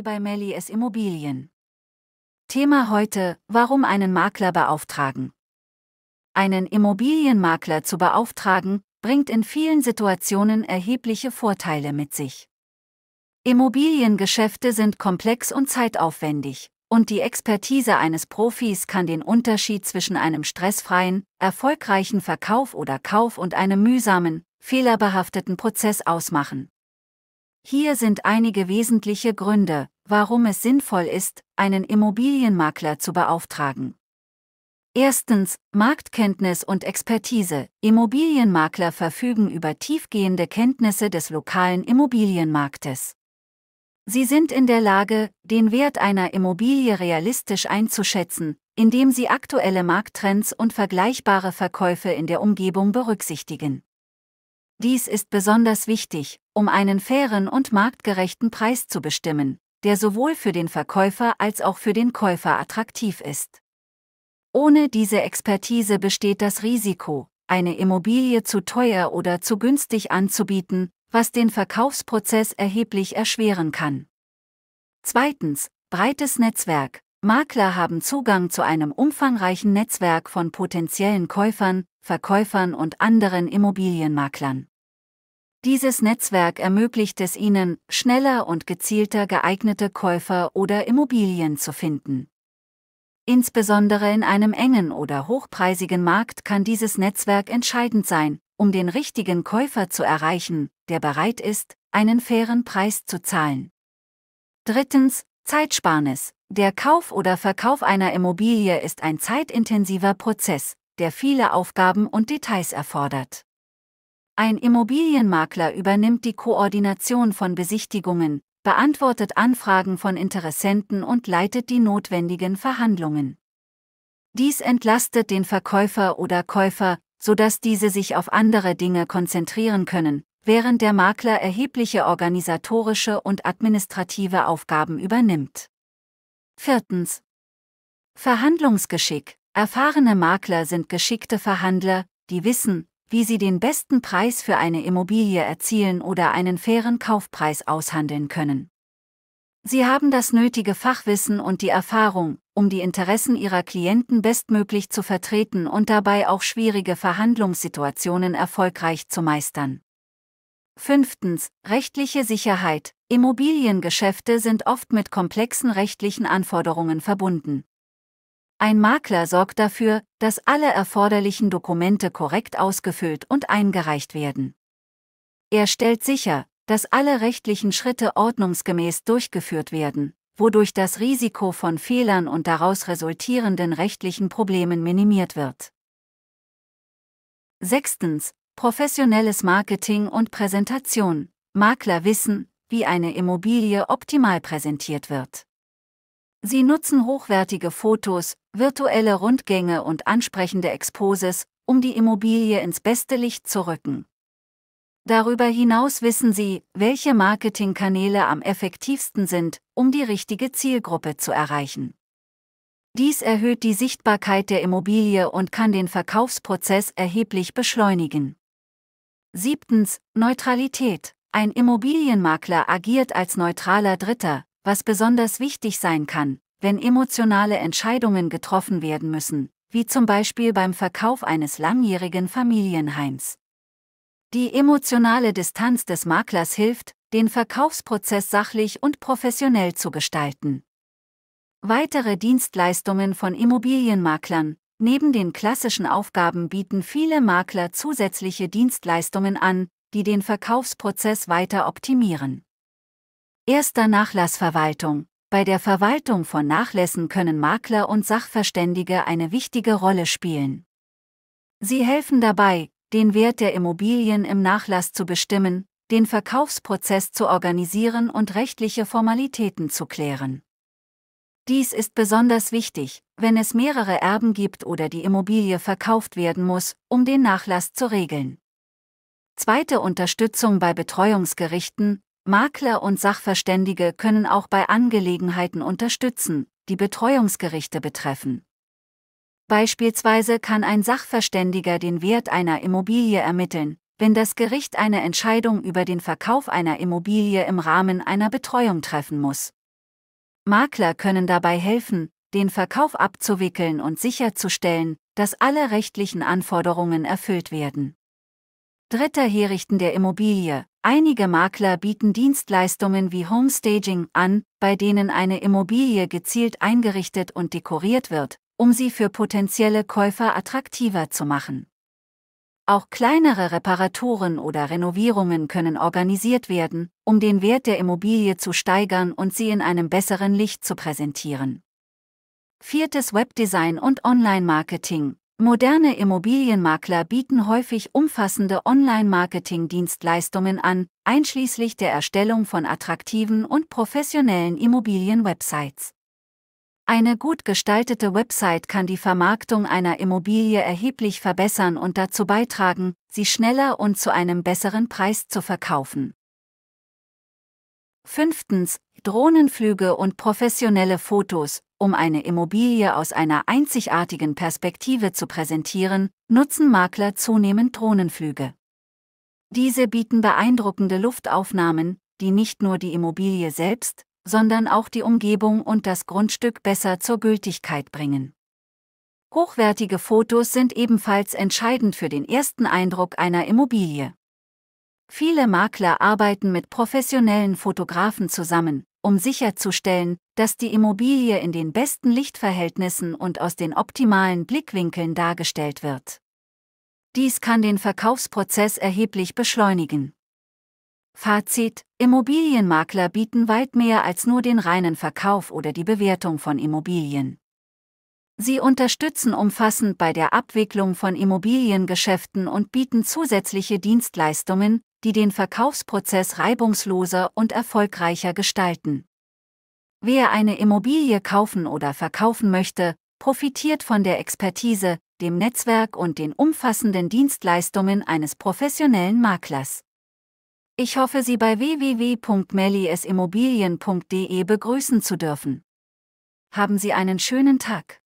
Sie bei S. Immobilien. Thema heute, warum einen Makler beauftragen. Einen Immobilienmakler zu beauftragen, bringt in vielen Situationen erhebliche Vorteile mit sich. Immobiliengeschäfte sind komplex und zeitaufwendig, und die Expertise eines Profis kann den Unterschied zwischen einem stressfreien, erfolgreichen Verkauf oder Kauf und einem mühsamen, fehlerbehafteten Prozess ausmachen. Hier sind einige wesentliche Gründe, warum es sinnvoll ist, einen Immobilienmakler zu beauftragen. Erstens, Marktkenntnis und Expertise. Immobilienmakler verfügen über tiefgehende Kenntnisse des lokalen Immobilienmarktes. Sie sind in der Lage, den Wert einer Immobilie realistisch einzuschätzen, indem sie aktuelle Markttrends und vergleichbare Verkäufe in der Umgebung berücksichtigen. Dies ist besonders wichtig, um einen fairen und marktgerechten Preis zu bestimmen, der sowohl für den Verkäufer als auch für den Käufer attraktiv ist. Ohne diese Expertise besteht das Risiko, eine Immobilie zu teuer oder zu günstig anzubieten, was den Verkaufsprozess erheblich erschweren kann. Zweitens, breites Netzwerk. Makler haben Zugang zu einem umfangreichen Netzwerk von potenziellen Käufern, Verkäufern und anderen Immobilienmaklern. Dieses Netzwerk ermöglicht es ihnen, schneller und gezielter geeignete Käufer oder Immobilien zu finden. Insbesondere in einem engen oder hochpreisigen Markt kann dieses Netzwerk entscheidend sein, um den richtigen Käufer zu erreichen, der bereit ist, einen fairen Preis zu zahlen. Drittens, Zeitsparnis. Der Kauf oder Verkauf einer Immobilie ist ein zeitintensiver Prozess, der viele Aufgaben und Details erfordert. Ein Immobilienmakler übernimmt die Koordination von Besichtigungen, beantwortet Anfragen von Interessenten und leitet die notwendigen Verhandlungen. Dies entlastet den Verkäufer oder Käufer, sodass diese sich auf andere Dinge konzentrieren können, während der Makler erhebliche organisatorische und administrative Aufgaben übernimmt. Viertens. Verhandlungsgeschick. Erfahrene Makler sind geschickte Verhandler, die wissen, wie sie den besten Preis für eine Immobilie erzielen oder einen fairen Kaufpreis aushandeln können. Sie haben das nötige Fachwissen und die Erfahrung, um die Interessen ihrer Klienten bestmöglich zu vertreten und dabei auch schwierige Verhandlungssituationen erfolgreich zu meistern. Fünftens. Rechtliche Sicherheit. Immobiliengeschäfte sind oft mit komplexen rechtlichen Anforderungen verbunden. Ein Makler sorgt dafür, dass alle erforderlichen Dokumente korrekt ausgefüllt und eingereicht werden. Er stellt sicher, dass alle rechtlichen Schritte ordnungsgemäß durchgeführt werden, wodurch das Risiko von Fehlern und daraus resultierenden rechtlichen Problemen minimiert wird. Sechstens. Professionelles Marketing und Präsentation. Makler wissen, wie eine Immobilie optimal präsentiert wird. Sie nutzen hochwertige Fotos, virtuelle Rundgänge und ansprechende Exposes, um die Immobilie ins beste Licht zu rücken. Darüber hinaus wissen Sie, welche Marketingkanäle am effektivsten sind, um die richtige Zielgruppe zu erreichen. Dies erhöht die Sichtbarkeit der Immobilie und kann den Verkaufsprozess erheblich beschleunigen. Siebtens, Neutralität. Ein Immobilienmakler agiert als neutraler Dritter, was besonders wichtig sein kann, wenn emotionale Entscheidungen getroffen werden müssen, wie zum Beispiel beim Verkauf eines langjährigen Familienheims. Die emotionale Distanz des Maklers hilft, den Verkaufsprozess sachlich und professionell zu gestalten. Weitere Dienstleistungen von Immobilienmaklern Neben den klassischen Aufgaben bieten viele Makler zusätzliche Dienstleistungen an, die den Verkaufsprozess weiter optimieren. Erster Nachlassverwaltung. Bei der Verwaltung von Nachlässen können Makler und Sachverständige eine wichtige Rolle spielen. Sie helfen dabei, den Wert der Immobilien im Nachlass zu bestimmen, den Verkaufsprozess zu organisieren und rechtliche Formalitäten zu klären. Dies ist besonders wichtig, wenn es mehrere Erben gibt oder die Immobilie verkauft werden muss, um den Nachlass zu regeln. Zweite Unterstützung bei Betreuungsgerichten, Makler und Sachverständige können auch bei Angelegenheiten unterstützen, die Betreuungsgerichte betreffen. Beispielsweise kann ein Sachverständiger den Wert einer Immobilie ermitteln, wenn das Gericht eine Entscheidung über den Verkauf einer Immobilie im Rahmen einer Betreuung treffen muss. Makler können dabei helfen, den Verkauf abzuwickeln und sicherzustellen, dass alle rechtlichen Anforderungen erfüllt werden. Dritter Herrichten der Immobilie. Einige Makler bieten Dienstleistungen wie Homestaging an, bei denen eine Immobilie gezielt eingerichtet und dekoriert wird, um sie für potenzielle Käufer attraktiver zu machen. Auch kleinere Reparaturen oder Renovierungen können organisiert werden, um den Wert der Immobilie zu steigern und sie in einem besseren Licht zu präsentieren. Viertes Webdesign und Online-Marketing. Moderne Immobilienmakler bieten häufig umfassende Online-Marketing-Dienstleistungen an, einschließlich der Erstellung von attraktiven und professionellen Immobilien-Websites. Eine gut gestaltete Website kann die Vermarktung einer Immobilie erheblich verbessern und dazu beitragen, sie schneller und zu einem besseren Preis zu verkaufen. 5. Drohnenflüge und professionelle Fotos, um eine Immobilie aus einer einzigartigen Perspektive zu präsentieren, nutzen Makler zunehmend Drohnenflüge. Diese bieten beeindruckende Luftaufnahmen, die nicht nur die Immobilie selbst, sondern auch die Umgebung und das Grundstück besser zur Gültigkeit bringen. Hochwertige Fotos sind ebenfalls entscheidend für den ersten Eindruck einer Immobilie. Viele Makler arbeiten mit professionellen Fotografen zusammen, um sicherzustellen, dass die Immobilie in den besten Lichtverhältnissen und aus den optimalen Blickwinkeln dargestellt wird. Dies kann den Verkaufsprozess erheblich beschleunigen. Fazit, Immobilienmakler bieten weit mehr als nur den reinen Verkauf oder die Bewertung von Immobilien. Sie unterstützen umfassend bei der Abwicklung von Immobiliengeschäften und bieten zusätzliche Dienstleistungen, die den Verkaufsprozess reibungsloser und erfolgreicher gestalten. Wer eine Immobilie kaufen oder verkaufen möchte, profitiert von der Expertise, dem Netzwerk und den umfassenden Dienstleistungen eines professionellen Maklers. Ich hoffe, Sie bei www.meliesimmobilien.de begrüßen zu dürfen. Haben Sie einen schönen Tag.